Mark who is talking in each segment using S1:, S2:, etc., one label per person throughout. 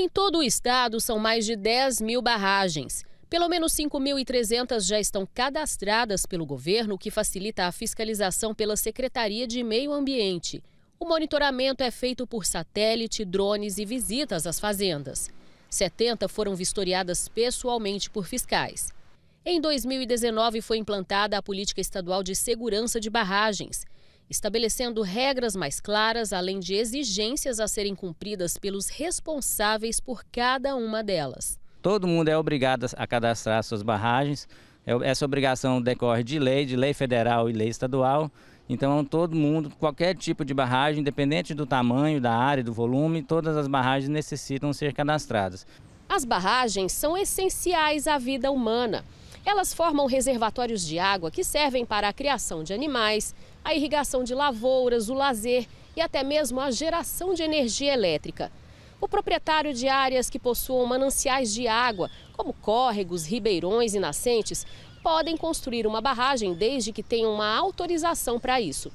S1: Em todo o estado, são mais de 10 mil barragens. Pelo menos 5.300 já estão cadastradas pelo governo, o que facilita a fiscalização pela Secretaria de Meio Ambiente. O monitoramento é feito por satélite, drones e visitas às fazendas. 70 foram vistoriadas pessoalmente por fiscais. Em 2019, foi implantada a Política Estadual de Segurança de Barragens estabelecendo regras mais claras, além de exigências a serem cumpridas pelos responsáveis por cada uma delas.
S2: Todo mundo é obrigado a cadastrar suas barragens. É, essa obrigação decorre de lei, de lei federal e lei estadual. Então, todo mundo, qualquer tipo de barragem, independente do tamanho, da área, do volume, todas as barragens necessitam ser cadastradas.
S1: As barragens são essenciais à vida humana. Elas formam reservatórios de água que servem para a criação de animais, a irrigação de lavouras, o lazer e até mesmo a geração de energia elétrica. O proprietário de áreas que possuam mananciais de água, como córregos, ribeirões e nascentes, podem construir uma barragem desde que tenham uma autorização para isso.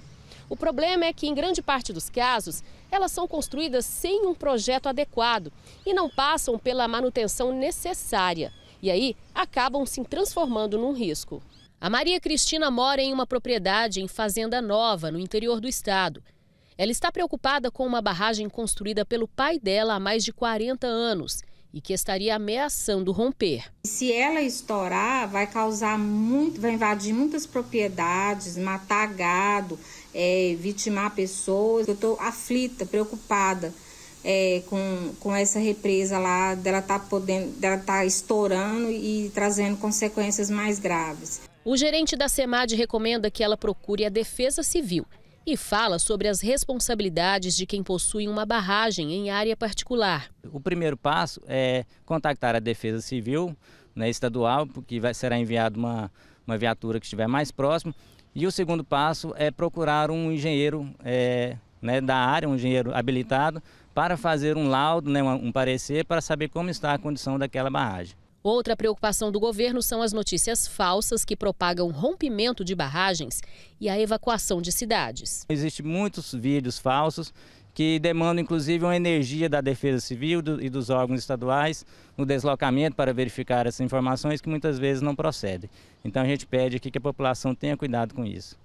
S1: O problema é que, em grande parte dos casos, elas são construídas sem um projeto adequado e não passam pela manutenção necessária e aí acabam se transformando num risco. A Maria Cristina mora em uma propriedade em Fazenda Nova, no interior do estado. Ela está preocupada com uma barragem construída pelo pai dela há mais de
S3: 40 anos e que estaria ameaçando romper. Se ela estourar, vai causar muito, vai invadir muitas propriedades, matar gado, é, vitimar pessoas. Eu estou aflita, preocupada é, com, com essa represa lá, dela tá podendo, dela tá estourando e trazendo consequências mais graves. O gerente da SEMAD recomenda que ela procure a Defesa Civil
S1: e fala sobre as responsabilidades de quem possui uma barragem em área particular.
S2: O primeiro passo é contactar a Defesa Civil né, estadual, porque vai, será enviada uma, uma viatura que estiver mais próximo. E o segundo passo é procurar um engenheiro é, né, da área, um engenheiro habilitado, para fazer um laudo, né, um parecer, para saber como está a condição daquela barragem.
S1: Outra preocupação do governo são as notícias falsas que propagam rompimento de barragens e a evacuação de cidades.
S2: Existem muitos vídeos falsos que demandam inclusive uma energia da Defesa Civil e dos órgãos estaduais no deslocamento para verificar essas informações que muitas vezes não procedem. Então a gente pede aqui que a população tenha cuidado com isso.